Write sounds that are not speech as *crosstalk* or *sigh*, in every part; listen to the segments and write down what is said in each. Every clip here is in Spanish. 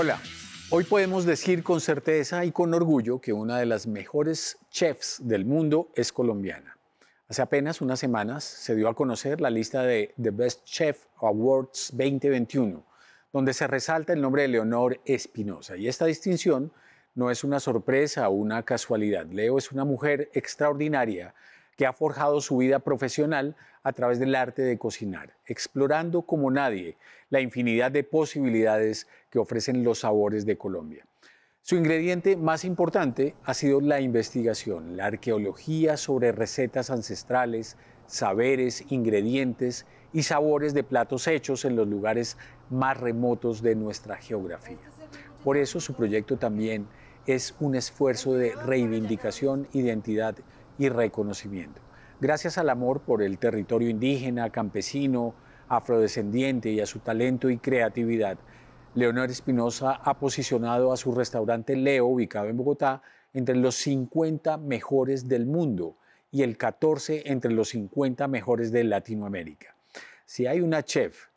Hola, hoy podemos decir con certeza y con orgullo que una de las mejores chefs del mundo es colombiana. Hace apenas unas semanas se dio a conocer la lista de The Best Chef Awards 2021, donde se resalta el nombre de Leonor Espinosa. Y esta distinción no es una sorpresa o una casualidad. Leo es una mujer extraordinaria que ha forjado su vida profesional a través del arte de cocinar, explorando como nadie la infinidad de posibilidades que ofrecen los sabores de Colombia. Su ingrediente más importante ha sido la investigación, la arqueología sobre recetas ancestrales, saberes, ingredientes y sabores de platos hechos en los lugares más remotos de nuestra geografía. Por eso su proyecto también es un esfuerzo de reivindicación, identidad y reconocimiento. Gracias al amor por el territorio indígena, campesino, afrodescendiente y a su talento y creatividad, Leonor Espinosa ha posicionado a su restaurante Leo, ubicado en Bogotá, entre los 50 mejores del mundo y el 14 entre los 50 mejores de Latinoamérica. Si hay una chef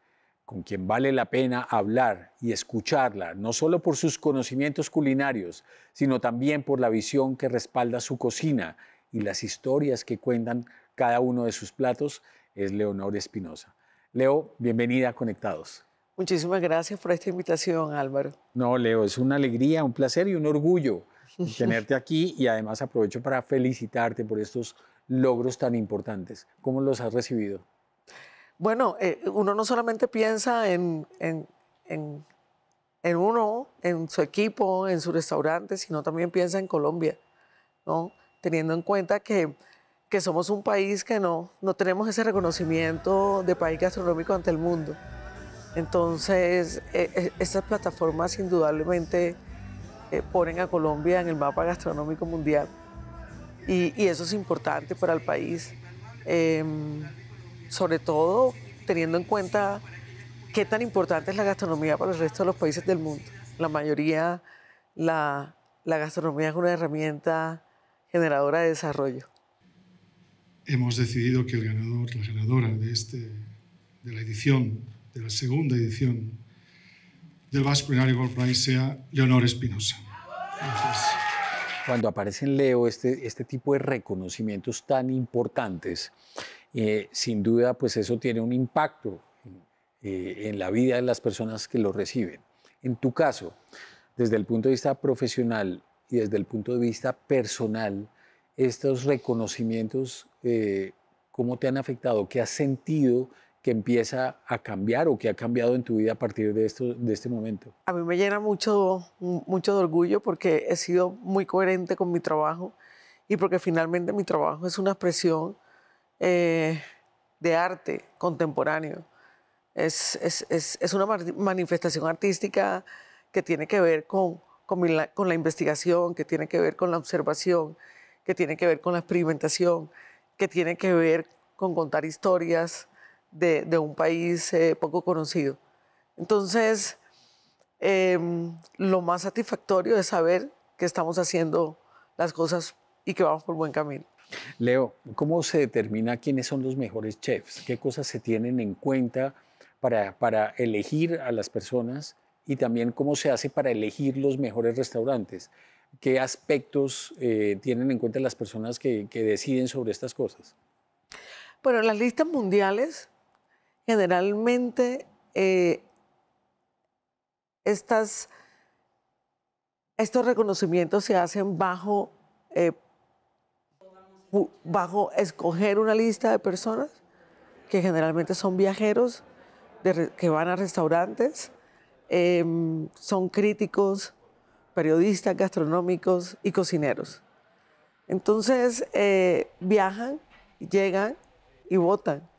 con quien vale la pena hablar y escucharla, no solo por sus conocimientos culinarios, sino también por la visión que respalda su cocina y las historias que cuentan cada uno de sus platos es Leonor Espinosa. Leo, bienvenida a Conectados. Muchísimas gracias por esta invitación, Álvaro. No, Leo, es una alegría, un placer y un orgullo *laughs* tenerte aquí y además aprovecho para felicitarte por estos logros tan importantes. ¿Cómo los has recibido? Bueno, eh, uno no solamente piensa en, en, en, en, uno, en su equipo, en su restaurante, sino también piensa en Colombia, ¿no? teniendo en cuenta que, que somos un país que no, no tenemos ese reconocimiento de país gastronómico ante el mundo. Entonces, e, e, estas plataformas indudablemente eh, ponen a Colombia en el mapa gastronómico mundial y, eso es importante para el país, eh, sobre todo teniendo en cuenta qué tan importante es la gastronomía para el resto de los países del mundo. La mayoría, la, la gastronomía es una herramienta generadora de desarrollo. Hemos decidido que el ganador, la ganadora de, este, de la edición, de la segunda edición del Basque Culinary World Prize sea Leonor Espinosa. Cuando aparecen Leo este, este tipo de reconocimientos tan importantes, eh, sin duda pues eso tiene un impacto eh, en la vida de las personas que lo reciben. En tu caso, desde el punto de vista profesional, y desde el punto de vista personal, estos reconocimientos, eh, ¿cómo te han afectado? ¿Qué has sentido que empieza a cambiar o que ha cambiado en tu vida a partir de, esto, de este momento? A mí me llena mucho, mucho de orgullo porque he sido muy coherente con mi trabajo y porque finalmente mi trabajo es una expresión eh, de arte contemporáneo. Es, es, es, es una manifestación artística que tiene que ver con con la, investigación, que tiene que ver con la observación, que tiene que ver con la experimentación, que tiene que ver con contar historias de, un país eh, poco conocido. Entonces, em, lo más satisfactorio es saber que estamos haciendo las cosas y que vamos por buen camino. Leo, ¿cómo se determina quiénes son los mejores chefs? ¿Qué cosas se tienen en cuenta para, para elegir a las personas y también cómo se hace para elegir los mejores restaurantes. ¿Qué aspectos eh, tienen en cuenta las personas que, deciden sobre estas cosas? Bueno, las listas mundiales generalmente eh, estas, estos reconocimientos se hacen bajo, eh, bajo escoger una lista de personas que generalmente son viajeros que van a restaurantes Em, son críticos, periodistas, gastronómicos y cocineros. Entonces eh, viajan, llegan y votan.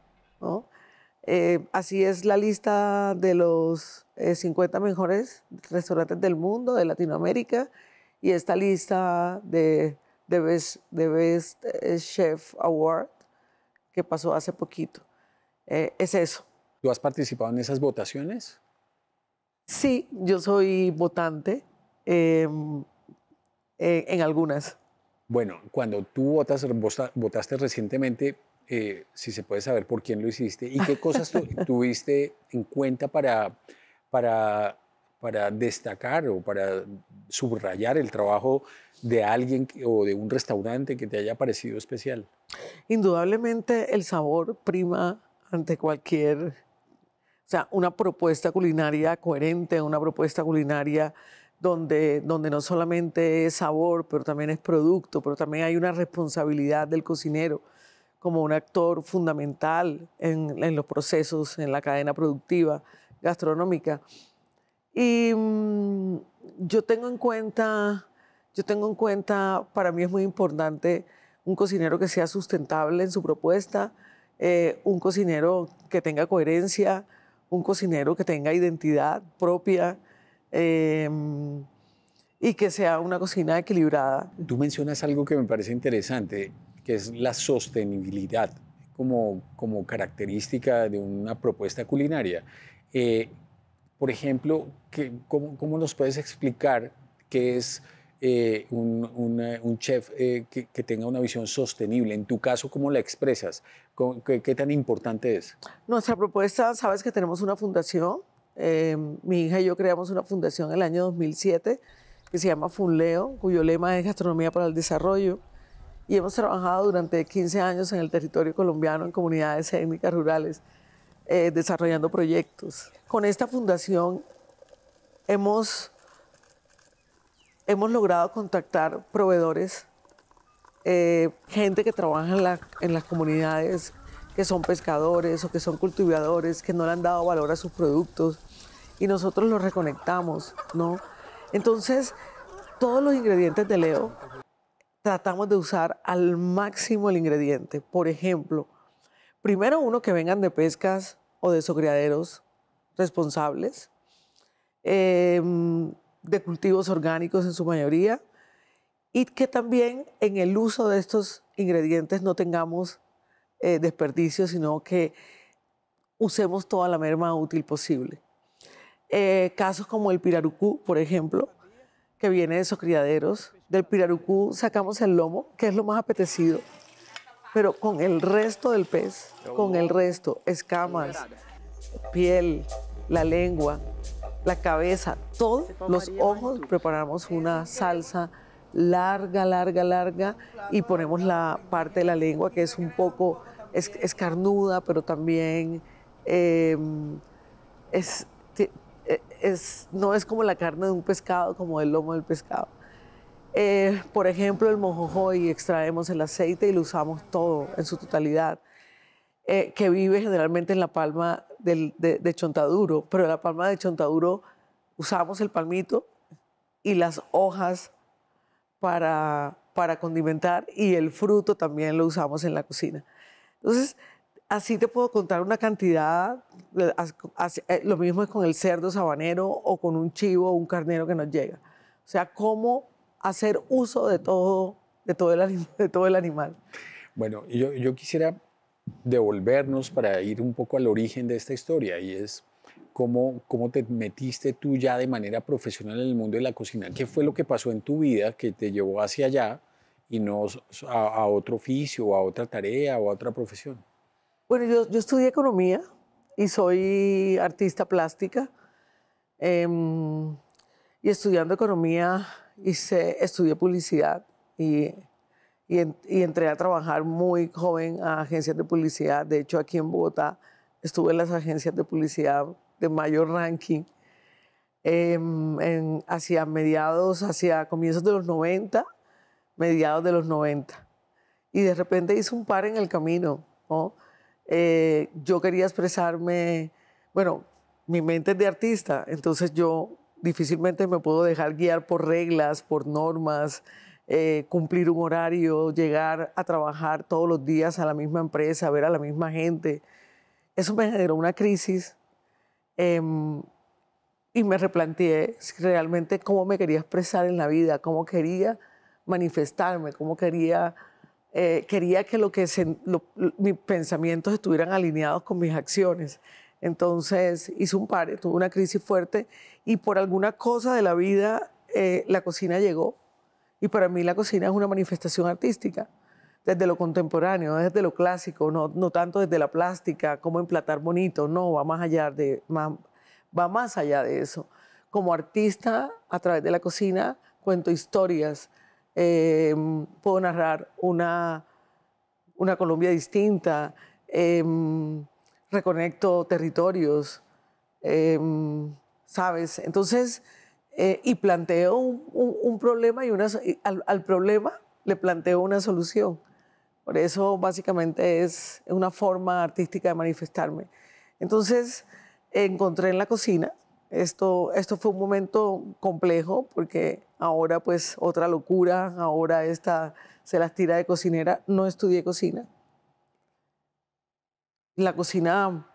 Eh, así es la lista de los 50 eh, mejores restaurantes del mundo, de Latinoamérica, y esta lista de, de Best Chef Award que pasó hace poquito. es eso. ¿Tú has participado en esas votaciones? Sí, yo soy votante em, eh, en algunas. Bueno, cuando tú votaste recientemente, eh, si se puede saber por quién lo hiciste y qué cosas *laughs* tuviste en cuenta para, para, para destacar o para subrayar el trabajo de alguien o de un restaurante que te haya parecido especial. Indudablemente el sabor prima ante cualquier o sea, una propuesta culinaria coherente, una propuesta culinaria donde, donde no solamente es sabor, pero también es producto, pero también hay una responsabilidad del cocinero como un actor fundamental en, los procesos, en la cadena productiva gastronómica. Y mm, yo tengo en cuenta, yo tengo en cuenta, para mí es muy importante un cocinero que sea sustentable en su propuesta, eh, un cocinero que tenga coherencia, un cocinero que tenga identidad propia em, y que sea una cocina equilibrada. Tú mencionas algo que me parece interesante, que es la sostenibilidad como, como característica de una propuesta culinaria. Eh, por ejemplo, ¿cómo, ¿cómo nos puedes explicar qué es eh, un, chef eh, que, tenga una visión sostenible. En tu caso, ¿cómo la expresas? ¿Qué, tan importante es? Nuestra propuesta, sabes que tenemos una fundación. Eh, mi hija y yo creamos una fundación en el año 2007 que se llama Funleo, cuyo lema es Gastronomía para el Desarrollo. Y hemos trabajado durante 15 años en el territorio colombiano, en comunidades étnicas rurales, desarrollando proyectos. Con esta fundación hemos hemos logrado contactar proveedores, eh, gente que trabaja en, las comunidades, que son pescadores o que son cultivadores, que no le han dado valor a sus productos y nosotros los reconectamos, ¿no? Entonces, todos los ingredientes de Leo tratamos de usar al máximo el ingrediente. Por ejemplo, primero uno que vengan de pescas o de socriaderos responsables. Em, de cultivos orgánicos en su mayoría y que también en el uso de estos ingredientes no tengamos eh, desperdicio, sino que usemos toda la merma útil posible. Eh, casos como el pirarucú, por ejemplo, que viene de esos criaderos. Del pirarucú sacamos el lomo, que es lo más apetecido, pero con el resto del pez, con el resto, escamas, piel, la lengua, la cabeza, todos los ojos, preparamos una salsa larga, larga, larga y ponemos la parte de la lengua que es un poco escarnuda, pero también em, e, es, no es como la carne de un pescado, como el lomo del pescado. Eh, por ejemplo, el mojojoy, extraemos el aceite y lo usamos todo en su totalidad. Eh, que vive generalmente en la palma de, Chontaduro, pero en la palma de Chontaduro usamos el palmito y las hojas para, para condimentar y el fruto también lo usamos en la cocina. Entonces, así te puedo contar una cantidad, eh, eh, lo mismo es con el cerdo sabanero o con un chivo o un carnero que nos llega. O sea, cómo hacer uso de todo, de todo, el, de todo el animal. Bueno, yo, yo quisiera devolvernos para ir un poco al origen de esta historia y es cómo, cómo te metiste tú ya de manera profesional en el mundo de la cocina. ¿Qué fue lo que pasó en tu vida que te llevó hacia allá y no a, otro oficio, a otra tarea o a otra profesión? Bueno, yo, estudié economía y soy artista plástica. Em, y estudiando economía hice, estudié publicidad y y, entré a trabajar muy joven a agencias de publicidad. De hecho, aquí en Bogotá estuve en las agencias de publicidad de mayor ranking. Em, hacia mediados, hacia comienzos de los 90, mediados de los 90. Y de repente hice un par en el camino. Eh, yo quería expresarme, bueno, mi mente es de artista, entonces yo difícilmente me puedo dejar guiar por reglas, por normas. Eh, cumplir un horario, llegar a trabajar todos los días a la misma empresa, ver a la misma gente. Eso me generó una crisis em, y me replanteé realmente cómo me quería expresar en la vida, cómo quería manifestarme, cómo quería, eh, quería que, lo que se, mis pensamientos estuvieran alineados con mis acciones. Entonces hice un par, tuve una crisis fuerte y por alguna cosa de la vida eh, la cocina llegó y para mí la cocina es una manifestación artística, desde lo contemporáneo, desde lo clásico, no, no tanto desde la plástica, como emplatar bonito, no, va más allá de, va más allá de eso. Como artista, a través de la cocina, cuento historias, em, puedo narrar una, una Colombia distinta, em, reconecto territorios, em, ¿sabes? Entonces, eh, y planteo un, problema y al, problema le planteo una solución. Por eso básicamente es una forma artística de manifestarme. Entonces encontré en la cocina, esto, esto fue un momento complejo porque ahora pues otra locura, ahora esta se las tira de cocinera, no estudié cocina. La cocina,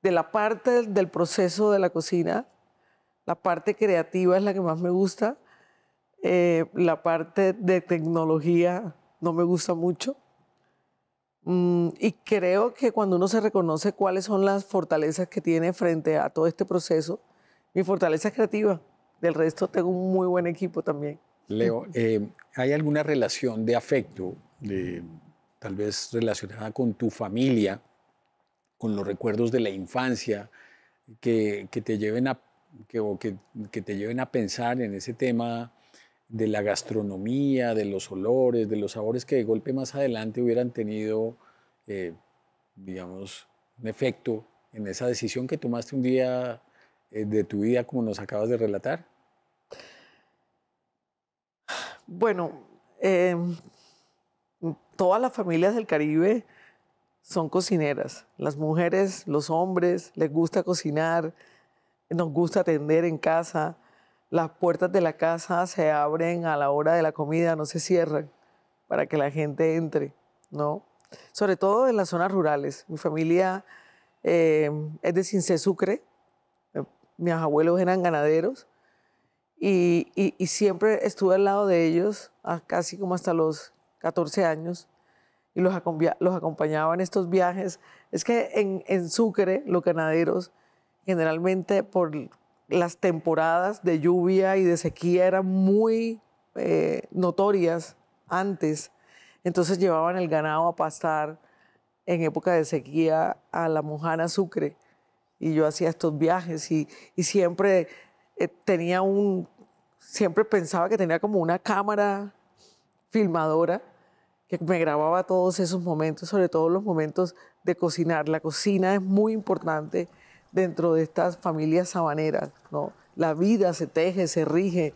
de la parte del proceso de la cocina, la parte creativa es la que más me gusta. Eh, la parte de tecnología no me gusta mucho. Mm, y creo que cuando uno se reconoce cuáles son las fortalezas que tiene frente a todo este proceso, mi fortaleza es creativa. Del resto tengo un muy buen equipo también. Leo, eh, ¿hay alguna relación de afecto, de, tal vez relacionada con tu familia, con los recuerdos de la infancia, que, que te lleven a que, o que, te lleven a pensar en ese tema de la gastronomía, de los olores, de los sabores que de golpe más adelante hubieran tenido, eh, digamos, un efecto en esa decisión que tomaste un día eh, de tu vida, como nos acabas de relatar? Bueno, em, todas las familias del Caribe son cocineras. Las mujeres, los hombres, les gusta cocinar nos gusta atender en casa. Las puertas de la casa se abren a la hora de la comida, no se cierran para que la gente entre, ¿no? Sobre todo en las zonas rurales. Mi familia eh, es de Cincé Sucre, eh, mis abuelos eran ganaderos y, siempre estuve al lado de ellos, casi como hasta los 14 años, y los, los acompañaba en estos viajes. Es que en Sucre los ganaderos generalmente por las temporadas de lluvia y de sequía eran muy eh, notorias antes. Entonces llevaban el ganado a pastar en época de sequía a la Mojana Sucre. Y yo hacía estos viajes y, siempre eh, tenía un, siempre pensaba que tenía como una cámara filmadora que me grababa todos esos momentos, sobre todo los momentos de cocinar. La cocina es muy importante dentro de estas familias sabaneras, ¿no? La vida se teje, se rige,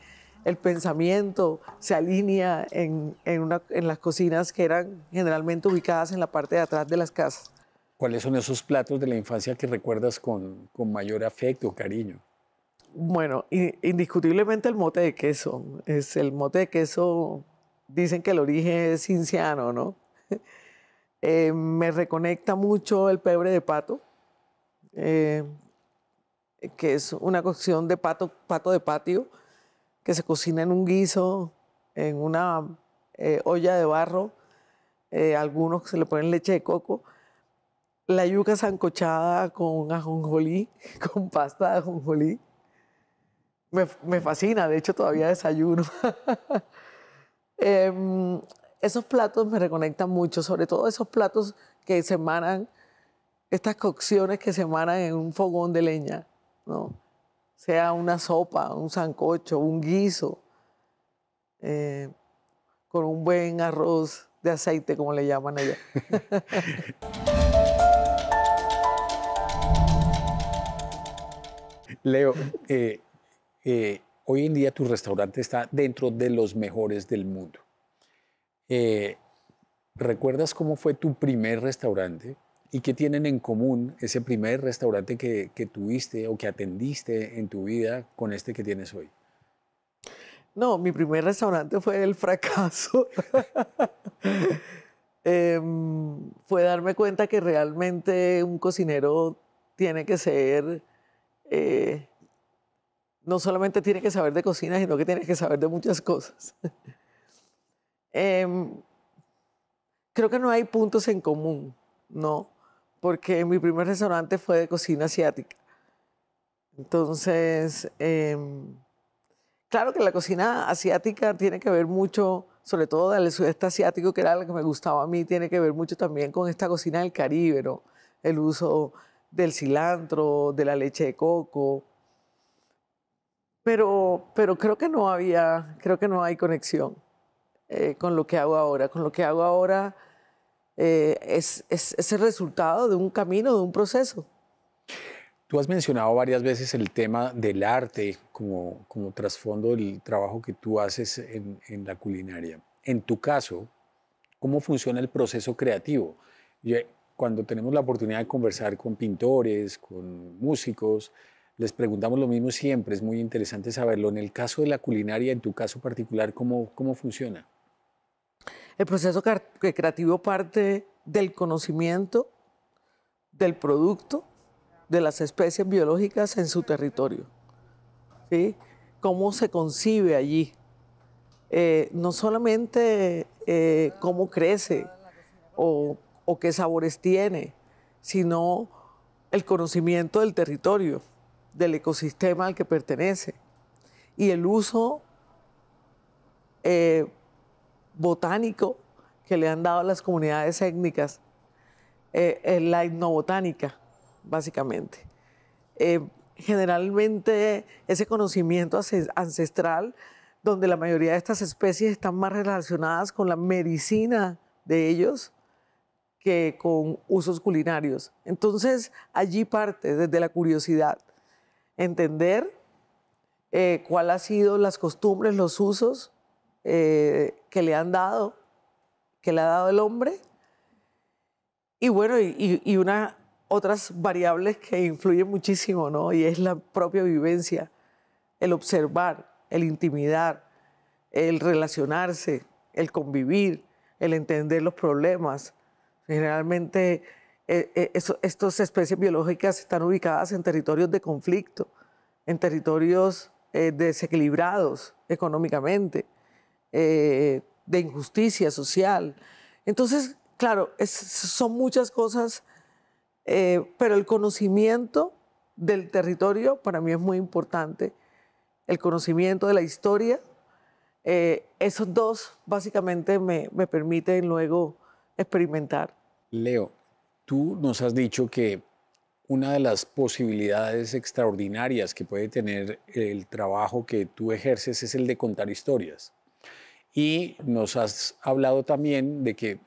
el pensamiento se alinea en, en, las cocinas que eran generalmente ubicadas en la parte de atrás de las casas. ¿Cuáles son esos platos de la infancia que recuerdas con, mayor afecto o cariño? Bueno, indiscutiblemente el mote de queso. Es el mote de queso, dicen que el origen es inciano, ¿no? *laughs* Eh, me reconecta mucho el pebre de pato, eh, que es una cocción de pato, pato de patio, que se cocina en un guiso, en una eh, olla de barro, eh, algunos se le ponen leche de coco, la yuca sancochada con ajonjolí, *laughs* con pasta de ajonjolí. Me, fascina, de hecho todavía desayuno. *laughs* Em, esos platos me reconectan mucho, sobre todo esos platos que se emanan estas cocciones que se emanan en un fogón de leña, ¿no? sea una sopa, un sancocho, un guiso, eh, con un buen arroz de aceite, como le llaman allá. *laughs* Leo, eh, eh, hoy en día tu restaurante está dentro de los mejores del mundo. ¿Recuerdas cómo fue tu primer restaurante? ¿Y qué tienen en común ese primer restaurante que, tuviste o que atendiste en tu vida con este que tienes hoy? No, mi primer restaurante fue el fracaso. *laughs* Em, fue darme cuenta que realmente un cocinero tiene que ser, eh, no solamente tiene que saber de cocina, sino que tiene que saber de muchas cosas. *laughs* Em, creo que no hay puntos en común, ¿no? porque mi primer restaurante fue de cocina asiática. Entonces, em, claro que la cocina asiática tiene que ver mucho, sobre todo del sudeste asiático, que era la que me gustaba a mí, tiene que ver mucho también con esta cocina del Caribe, el uso del cilantro, de la leche de coco. Pero, pero creo que no había, creo que no hay conexión eh, con lo que hago ahora. Con lo que hago ahora eh, es, es, el resultado de un camino, de un proceso. Tú has mencionado varias veces el tema del arte como, como trasfondo del trabajo que tú haces en, en, la culinaria. En tu caso, ¿cómo funciona el proceso creativo? cuando tenemos la oportunidad de conversar con pintores, con músicos, les preguntamos lo mismo siempre, es muy interesante saberlo. En el caso de la culinaria, en tu caso particular, ¿cómo, cómo funciona? El proceso creativo parte del conocimiento del producto de las especies biológicas en su territorio. ¿sí? ¿Cómo se concibe allí? Eh, no solamente eh, cómo crece o, qué sabores tiene, sino el conocimiento del territorio, del ecosistema al que pertenece y el uso eh, botánico que le han dado a las comunidades étnicas, eh, la eh, la etnobotánica, básicamente. Eh, generalmente ese conocimiento ancestral, donde la mayoría de estas especies están más relacionadas con la medicina de ellos que con usos culinarios. Entonces, allí parte desde la curiosidad, entender eh, cuál cuáles han sido las costumbres, los usos eh, que le han dado, que le ha dado el hombre. Y bueno, y, otras variables que influyen muchísimo, ¿no? Y es la propia vivencia, el observar, el intimidar, el relacionarse, el convivir, el entender los problemas. Generalmente eh, eh, estas especies biológicas están ubicadas en territorios de conflicto, en territorios desequilibrados económicamente, eh, de injusticia social. Entonces, claro, son muchas cosas, eh, pero el conocimiento del territorio para mí es muy importante, el conocimiento de la historia. Eh, esos dos básicamente me permiten luego experimentar. Leo, tú nos has dicho que una de las posibilidades extraordinarias que puede tener el trabajo que tú ejerces es el de contar historias. Y nos has hablado también de que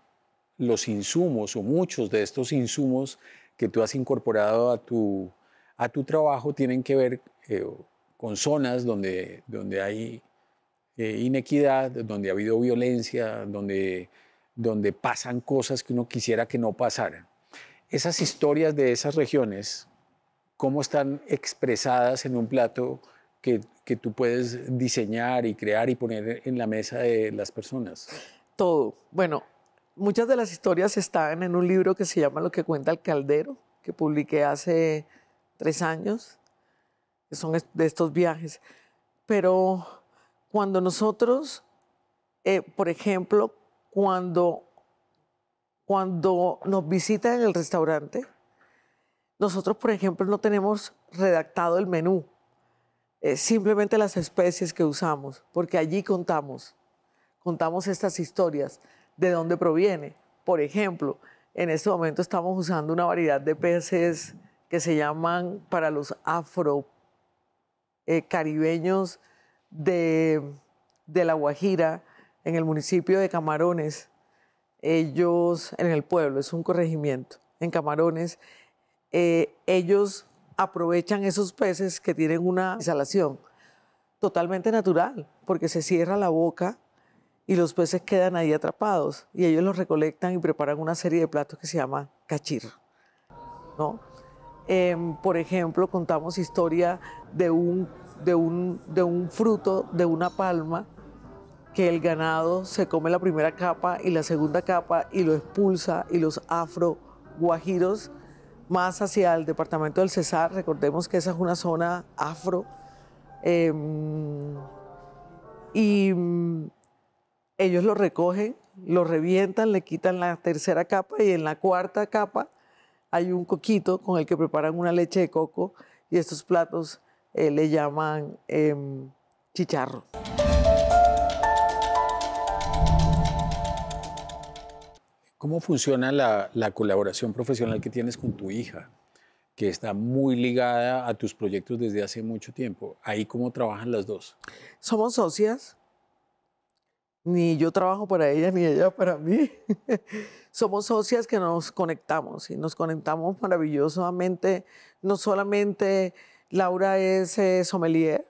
los insumos o muchos de estos insumos que tú has incorporado a tu, a tu trabajo tienen que ver eh, con zonas donde, donde hay eh, inequidad, donde ha habido violencia, donde, donde pasan cosas que uno quisiera que no pasaran. Esas historias de esas regiones, ¿cómo están expresadas en un plato que que tú puedes diseñar y crear y poner en la mesa de las personas? Todo. Bueno, muchas de las historias están en un libro que se llama Lo que cuenta el caldero, que publiqué hace tres años, que son de estos viajes. Pero cuando nosotros, eh, por ejemplo, cuando, cuando nos visitan en el restaurante, nosotros, por ejemplo, no tenemos redactado el menú eh, simplemente las especies que usamos, porque allí contamos, contamos estas historias, de dónde proviene. Por ejemplo, en este momento estamos usando una variedad de peces que se llaman para los afro eh, caribeños de, La Guajira, en el municipio de Camarones, ellos, en el pueblo, es un corregimiento, en Camarones, eh, ellos aprovechan esos peces que tienen una insalación totalmente natural, porque se cierra la boca y los peces quedan ahí atrapados y ellos los recolectan y preparan una serie de platos que se llama cachir. ¿no? Em, por ejemplo, contamos historia de un, de, un, de un fruto, de una palma, que el ganado se come la primera capa y la segunda capa y lo expulsa y los afro guajiros más hacia el departamento del Cesar. Recordemos que esa es una zona afro. Em, y mm, ellos lo recogen, lo revientan, le quitan la tercera capa y en la cuarta capa hay un coquito con el que preparan una leche de coco y estos platos eh, le llaman em, chicharro. ¿Cómo funciona la, colaboración profesional que tienes con tu hija, que está muy ligada a tus proyectos desde hace mucho tiempo? ¿Ahí cómo trabajan las dos? Somos socias. Ni yo trabajo para ella, ni ella para mí. *laughs* Somos socias que nos conectamos y nos conectamos maravillosamente. No solamente Laura es eh, sommelier,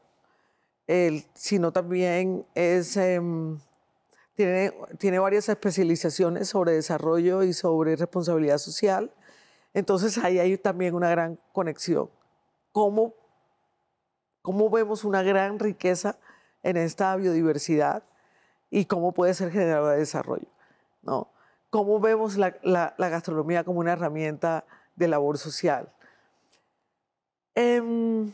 sino también es... Em, tiene, tiene varias especializaciones sobre desarrollo y sobre responsabilidad social. Entonces ahí hay también una gran conexión. ¿Cómo, cómo vemos una gran riqueza en esta biodiversidad y cómo puede ser generada de desarrollo? ¿no? ¿Cómo vemos la, la, gastronomía como una herramienta de labor social? Em,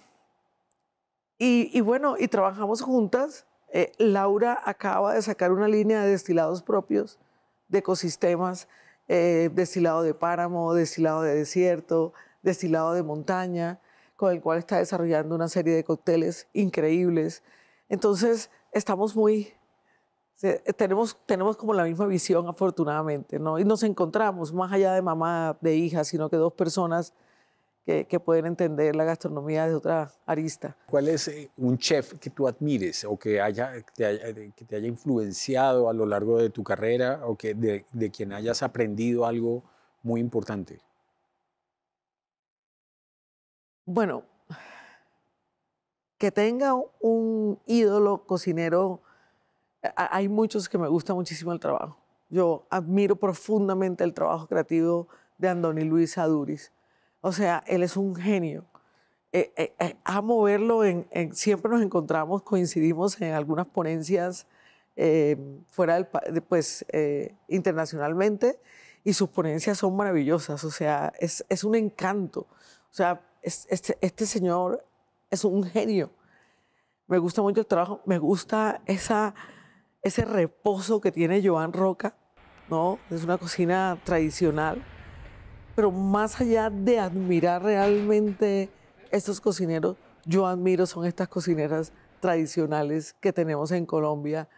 y, y, bueno, y trabajamos juntas eh, Laura acaba de sacar una línea de destilados propios, de ecosistemas, eh, destilado de páramo, destilado de desierto, destilado de montaña, con el cual está desarrollando una serie de cócteles increíbles. Entonces, estamos muy... Eh, tenemos, tenemos como la misma visión, afortunadamente, ¿no? Y nos encontramos más allá de mamá, de hija, sino que dos personas que, pueden entender la gastronomía de otra arista. ¿Cuál es eh, un chef que tú admires o que, haya, te, haya, influenciado a lo largo de tu carrera o que de, quien hayas aprendido algo muy importante? Bueno, que tenga un ídolo cocinero, hay muchos que me gusta muchísimo el trabajo. Yo admiro profundamente el trabajo creativo de Andoni Luis Aduriz. O sea, él es un genio. Eh, moverlo, eh, eh, amo verlo, en, siempre nos encontramos, coincidimos en algunas ponencias em, fuera del pues, eh, internacionalmente y sus ponencias son maravillosas, o sea, es, un encanto. O sea, este, este, señor es un genio. Me gusta mucho el trabajo, me gusta esa, ese reposo que tiene Joan Roca, ¿no? Es una cocina tradicional pero más allá de admirar realmente estos cocineros, yo admiro son estas cocineras tradicionales que tenemos en Colombia,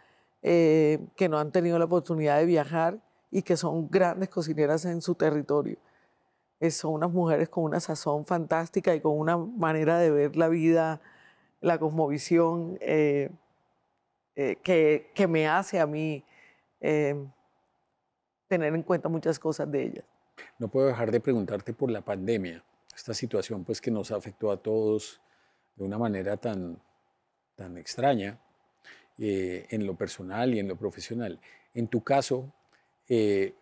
eh, que no han tenido la oportunidad de viajar y que son grandes cocineras en su territorio. Eh, son unas mujeres con una sazón fantástica y con una manera de ver la vida, la cosmovisión, eh, que, me hace a mí tener en cuenta muchas cosas de ellas. No puedo dejar de preguntarte por la pandemia, esta situación pues que nos afectó a todos de una manera tan, tan extraña eh, en lo personal y en lo profesional. En tu caso, eh,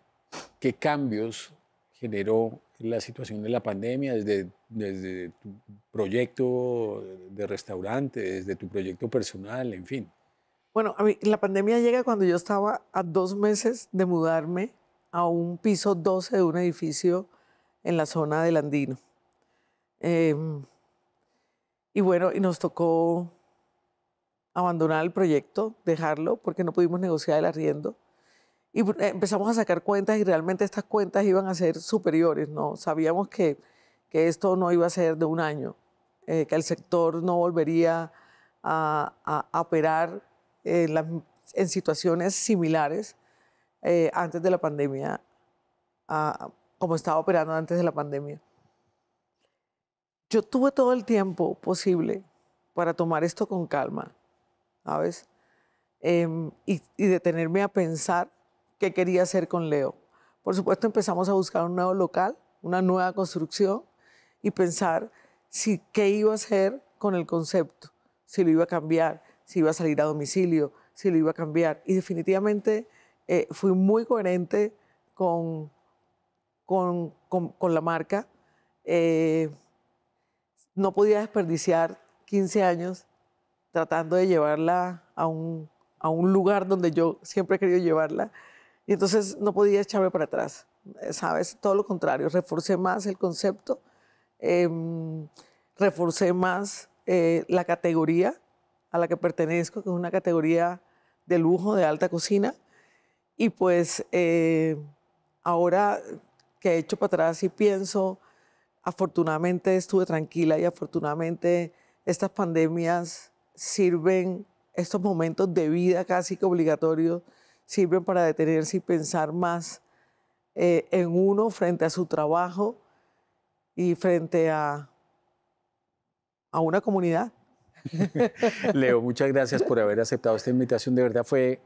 ¿qué cambios generó la situación de la pandemia desde, tu proyecto de restaurante, desde tu proyecto personal, en fin? Bueno, la pandemia llega cuando yo estaba a dos meses de mudarme a un piso 12 de un edificio en la zona del Andino. Em, y bueno, y nos tocó abandonar el proyecto, dejarlo, porque no pudimos negociar el arriendo. Y eh, empezamos a sacar cuentas y realmente estas cuentas iban a ser superiores, ¿no? Sabíamos que, esto no iba a ser de un año, eh, que el sector no volvería a, operar en situaciones similares eh, antes de la pandemia, como estaba operando antes de la pandemia. Yo tuve todo el tiempo posible para tomar esto con calma, ¿sabes? Em, y, y detenerme a pensar qué quería hacer con Leo. Por supuesto, empezamos a buscar un nuevo local, una nueva construcción y pensar si qué iba a hacer con el concepto, si lo iba a cambiar, si iba a salir a domicilio, si lo iba a cambiar. Y definitivamente eh, fui muy coherente con, con, con, la marca. Eh, no podía desperdiciar 15 años tratando de llevarla a un, a un lugar donde yo siempre he querido llevarla. Y entonces no podía echarme para atrás, ¿sabes? Todo lo contrario, reforcé más el concepto, em, reforcé más eh, la categoría a la que pertenezco, que es una categoría de lujo, de alta cocina, y pues eh, ahora que he hecho para atrás y pienso, afortunadamente estuve tranquila y afortunadamente estas pandemias sirven, estos momentos de vida casi que obligatorios, sirven para detenerse y pensar más eh, en uno frente a su trabajo y frente a, a una comunidad. *laughs* Leo, muchas gracias por haber aceptado esta invitación. De verdad fue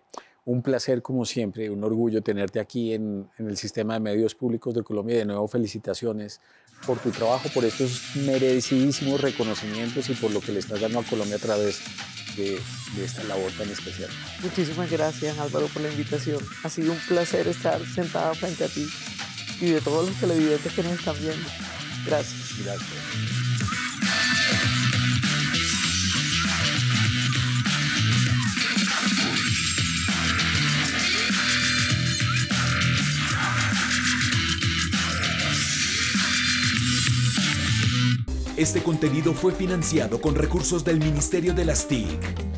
un placer como siempre, un orgullo tenerte aquí en, el sistema de medios públicos de Colombia de nuevo felicitaciones por tu trabajo, por estos merecidísimos reconocimientos y por lo que le estás dando a Colombia a través de, de esta labor tan especial. Muchísimas gracias Álvaro por la invitación. Ha sido un placer estar sentada frente a ti y de todos los televidentes que nos están viendo. Gracias. Este contenido fue financiado con recursos del Ministerio de las TIC.